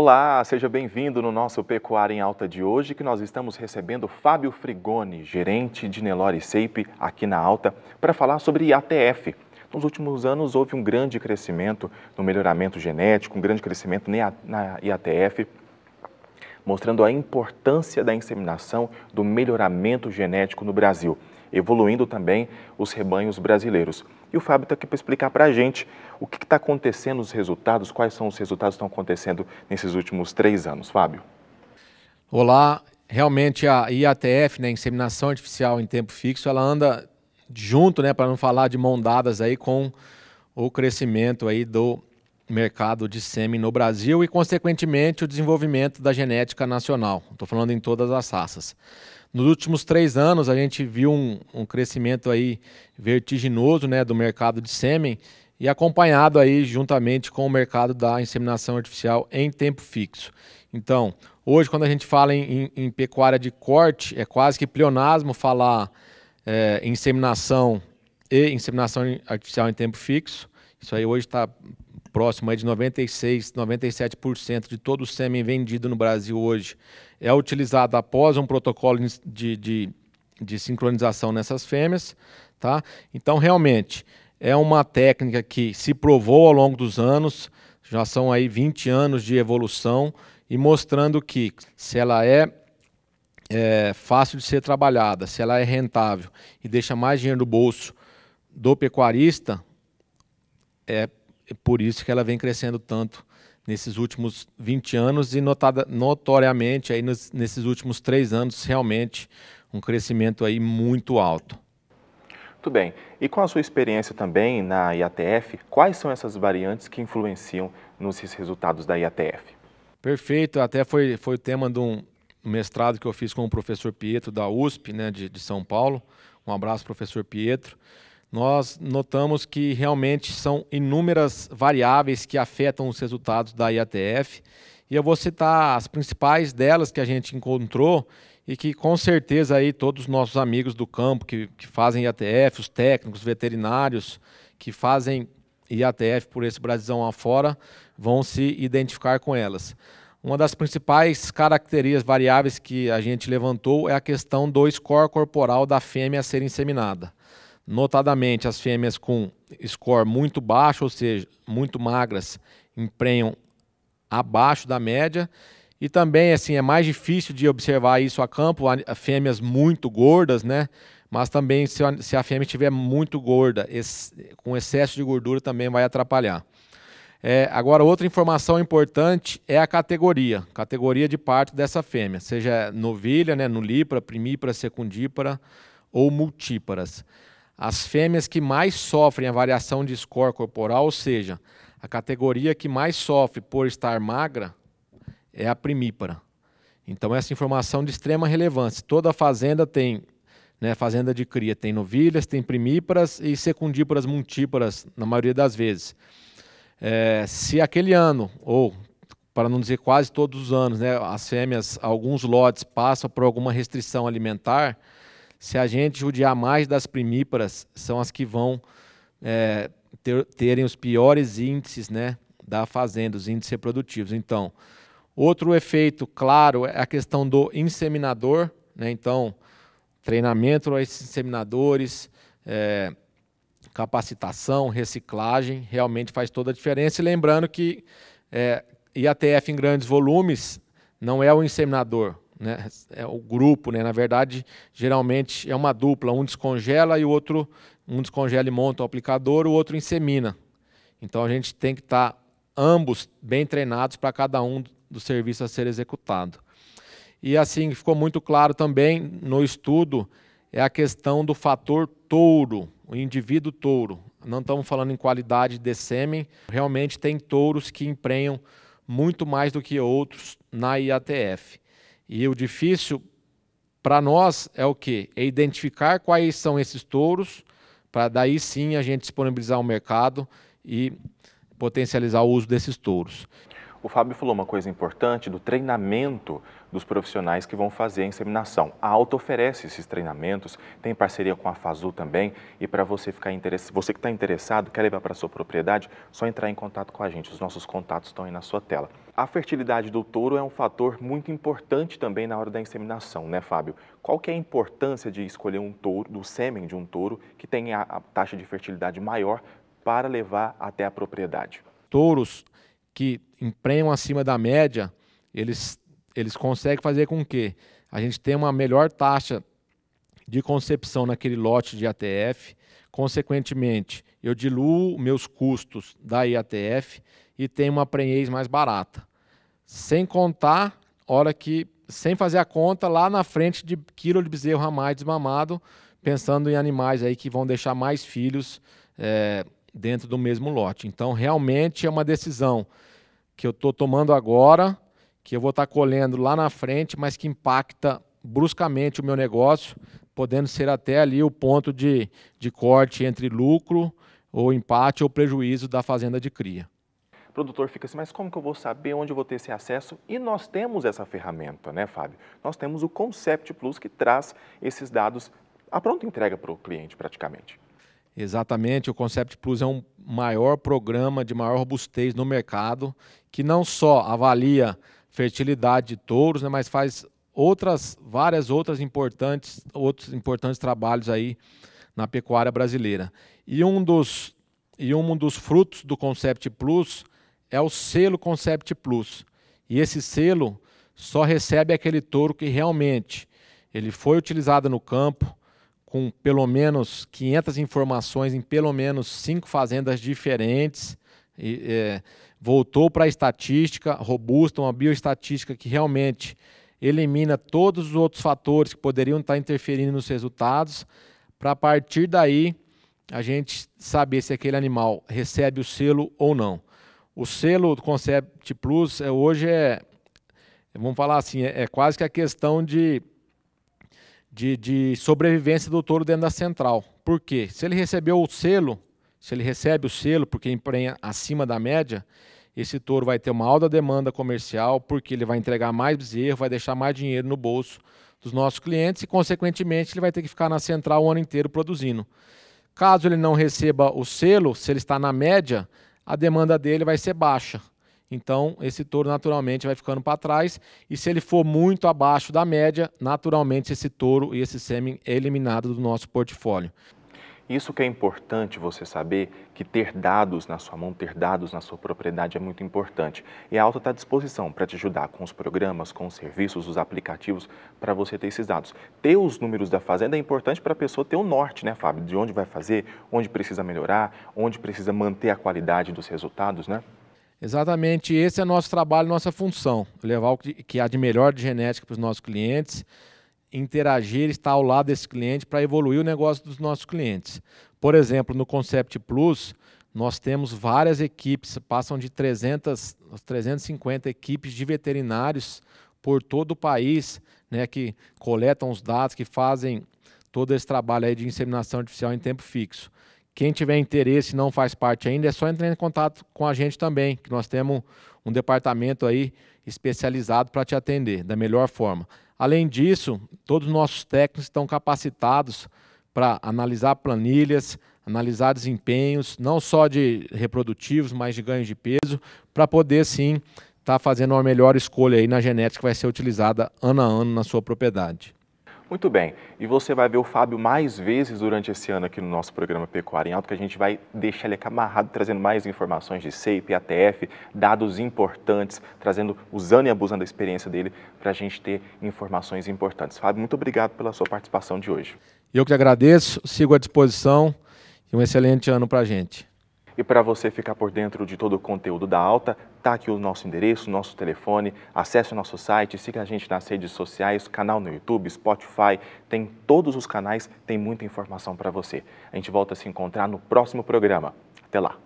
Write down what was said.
Olá, seja bem-vindo no nosso Pecuária em Alta de hoje, que nós estamos recebendo Fábio Frigoni, gerente de Nelore Seipe aqui na Alta, para falar sobre ATF. Nos últimos anos houve um grande crescimento no melhoramento genético, um grande crescimento na IATF, mostrando a importância da inseminação do melhoramento genético no Brasil, evoluindo também os rebanhos brasileiros. E o Fábio está aqui para explicar para a gente o que está acontecendo, os resultados, quais são os resultados que estão acontecendo nesses últimos três anos. Fábio. Olá, realmente a IATF, né, Inseminação Artificial em Tempo Fixo, ela anda junto, né, para não falar de mão dadas aí com o crescimento aí do mercado de sêmen no Brasil e, consequentemente, o desenvolvimento da genética nacional. Estou falando em todas as raças. Nos últimos três anos, a gente viu um, um crescimento aí vertiginoso né, do mercado de sêmen e acompanhado aí juntamente com o mercado da inseminação artificial em tempo fixo. Então, hoje, quando a gente fala em, em, em pecuária de corte, é quase que pleonasmo falar é, inseminação e inseminação artificial em tempo fixo. Isso aí hoje está próximo de 96, 97% de todo o sêmen vendido no Brasil hoje é utilizado após um protocolo de, de, de sincronização nessas fêmeas. Tá? Então, realmente, é uma técnica que se provou ao longo dos anos, já são aí 20 anos de evolução, e mostrando que se ela é, é fácil de ser trabalhada, se ela é rentável e deixa mais dinheiro no bolso do pecuarista, é é por isso que ela vem crescendo tanto nesses últimos 20 anos e notada, notoriamente aí nos, nesses últimos três anos realmente um crescimento aí muito alto. Muito bem. E com a sua experiência também na IATF, quais são essas variantes que influenciam nos resultados da IATF? Perfeito. Até foi, foi o tema de um mestrado que eu fiz com o professor Pietro da USP, né, de, de São Paulo. Um abraço, professor Pietro nós notamos que realmente são inúmeras variáveis que afetam os resultados da IATF. E eu vou citar as principais delas que a gente encontrou e que com certeza aí todos os nossos amigos do campo que, que fazem IATF, os técnicos, veterinários que fazem IATF por esse Brasilzão afora, vão se identificar com elas. Uma das principais características variáveis que a gente levantou é a questão do score corporal da fêmea ser inseminada. Notadamente, as fêmeas com score muito baixo, ou seja, muito magras, emprenham abaixo da média. E também, assim, é mais difícil de observar isso a campo, fêmeas muito gordas, né? Mas também, se a, fêmea estiver muito gorda, com excesso de gordura, também vai atrapalhar. É, agora, outra informação importante é a categoria, categoria de parto dessa fêmea, seja novilha, né, nulípara, primípara, secundípara ou multíparas as fêmeas que mais sofrem a variação de score corporal, ou seja, a categoria que mais sofre por estar magra é a primípara. Então, essa informação é de extrema relevância. Toda fazenda tem, né, fazenda de cria, tem novilhas, tem primíparas e secundíparas multíparas, na maioria das vezes. É, se aquele ano, ou para não dizer quase todos os anos, né, as fêmeas, alguns lotes passam por alguma restrição alimentar, se a gente judiar mais das primíparas, são as que vão é, ter, terem os piores índices né, da fazenda, os índices reprodutivos. Então, outro efeito claro é a questão do inseminador, né? então, treinamento a esses inseminadores, é, capacitação, reciclagem, realmente faz toda a diferença. E lembrando que é, IATF em grandes volumes não é o inseminador, né? É o grupo, né? Na verdade, geralmente é uma dupla, um descongela e o outro, um descongela e monta o aplicador, o outro insemina. Então a gente tem que estar tá ambos bem treinados para cada um do serviço a ser executado. E assim ficou muito claro também no estudo é a questão do fator touro, o indivíduo touro. Não estamos falando em qualidade de sêmen, realmente tem touros que emprenham muito mais do que outros na IATF. E o difícil para nós é o quê? É identificar quais são esses touros, para daí sim a gente disponibilizar o mercado e potencializar o uso desses touros. O Fábio falou uma coisa importante do treinamento dos profissionais que vão fazer a inseminação. A Auto oferece esses treinamentos, tem parceria com a Fazul também, e para você ficar interessado, você que está interessado, quer levar para sua propriedade, só entrar em contato com a gente. Os nossos contatos estão aí na sua tela. A fertilidade do touro é um fator muito importante também na hora da inseminação, né, Fábio? Qual que é a importância de escolher um touro, do sêmen de um touro que tenha a, a taxa de fertilidade maior para levar até a propriedade? Touros que emprenham acima da média, eles, eles conseguem fazer com que a gente tenha uma melhor taxa de concepção naquele lote de ATF, consequentemente, eu diluo meus custos da IATF e tenho uma prenhez mais barata. Sem contar, hora que, sem fazer a conta lá na frente de quilo de bezerro mais desmamado, pensando em animais aí que vão deixar mais filhos é, dentro do mesmo lote. Então, realmente é uma decisão que eu estou tomando agora, que eu vou estar tá colhendo lá na frente, mas que impacta bruscamente o meu negócio, podendo ser até ali o ponto de, de corte entre lucro ou empate ou prejuízo da fazenda de cria. Produtor fica assim, mas como que eu vou saber onde eu vou ter esse acesso? E nós temos essa ferramenta, né, Fábio? Nós temos o Concept Plus que traz esses dados a pronta entrega para o cliente, praticamente. Exatamente, o Concept Plus é um maior programa de maior robustez no mercado, que não só avalia fertilidade de touros, né, mas faz outras várias outras importantes outros importantes trabalhos aí na pecuária brasileira. E um dos e um dos frutos do Concept Plus é o selo Concept Plus. E esse selo só recebe aquele touro que realmente ele foi utilizado no campo, com pelo menos 500 informações em pelo menos cinco fazendas diferentes. E, é, voltou para a estatística robusta, uma bioestatística que realmente elimina todos os outros fatores que poderiam estar tá interferindo nos resultados, para a partir daí a gente saber se aquele animal recebe o selo ou não. O selo do Concept Plus é, hoje é, vamos falar assim, é, é quase que a questão de de, de sobrevivência do touro dentro da central. Por quê? Se ele recebeu o selo, se ele recebe o selo porque emprenha acima da média, esse touro vai ter uma alta demanda comercial, porque ele vai entregar mais bezerro, vai deixar mais dinheiro no bolso dos nossos clientes e, consequentemente, ele vai ter que ficar na central o ano inteiro produzindo. Caso ele não receba o selo, se ele está na média, a demanda dele vai ser baixa. Então, esse touro naturalmente vai ficando para trás. E se ele for muito abaixo da média, naturalmente esse touro e esse sêmen é eliminado do nosso portfólio. Isso que é importante você saber, que ter dados na sua mão, ter dados na sua propriedade é muito importante. E a Alta está à disposição para te ajudar com os programas, com os serviços, os aplicativos, para você ter esses dados. Ter os números da fazenda é importante para a pessoa ter o um norte, né, Fábio? De onde vai fazer, onde precisa melhorar, onde precisa manter a qualidade dos resultados, né? Exatamente, esse é nosso trabalho, nossa função, levar o que há de melhor de genética para os nossos clientes, interagir, estar ao lado desse cliente para evoluir o negócio dos nossos clientes. Por exemplo, no Concept Plus, nós temos várias equipes, passam de 300, 350 equipes de veterinários por todo o país, né, que coletam os dados, que fazem todo esse trabalho aí de inseminação artificial em tempo fixo. Quem tiver interesse e não faz parte ainda, é só entrar em contato com a gente também, que nós temos um departamento aí especializado para te atender da melhor forma. Além disso, todos os nossos técnicos estão capacitados para analisar planilhas, analisar desempenhos, não só de reprodutivos, mas de ganhos de peso, para poder sim estar tá fazendo uma melhor escolha aí na genética que vai ser utilizada ano a ano na sua propriedade. Muito bem, e você vai ver o Fábio mais vezes durante esse ano aqui no nosso programa Pecuária em Alto, que a gente vai deixar ele aqui amarrado, trazendo mais informações de CEIP, ATF, dados importantes, trazendo, usando e abusando da experiência dele para a gente ter informações importantes. Fábio, muito obrigado pela sua participação de hoje. Eu que agradeço, sigo à disposição e um excelente ano para a gente. E para você ficar por dentro de todo o conteúdo da Alta, tá aqui o nosso endereço, nosso telefone, acesse o nosso site, siga a gente nas redes sociais, canal no YouTube, Spotify, tem todos os canais, tem muita informação para você. A gente volta a se encontrar no próximo programa. Até lá!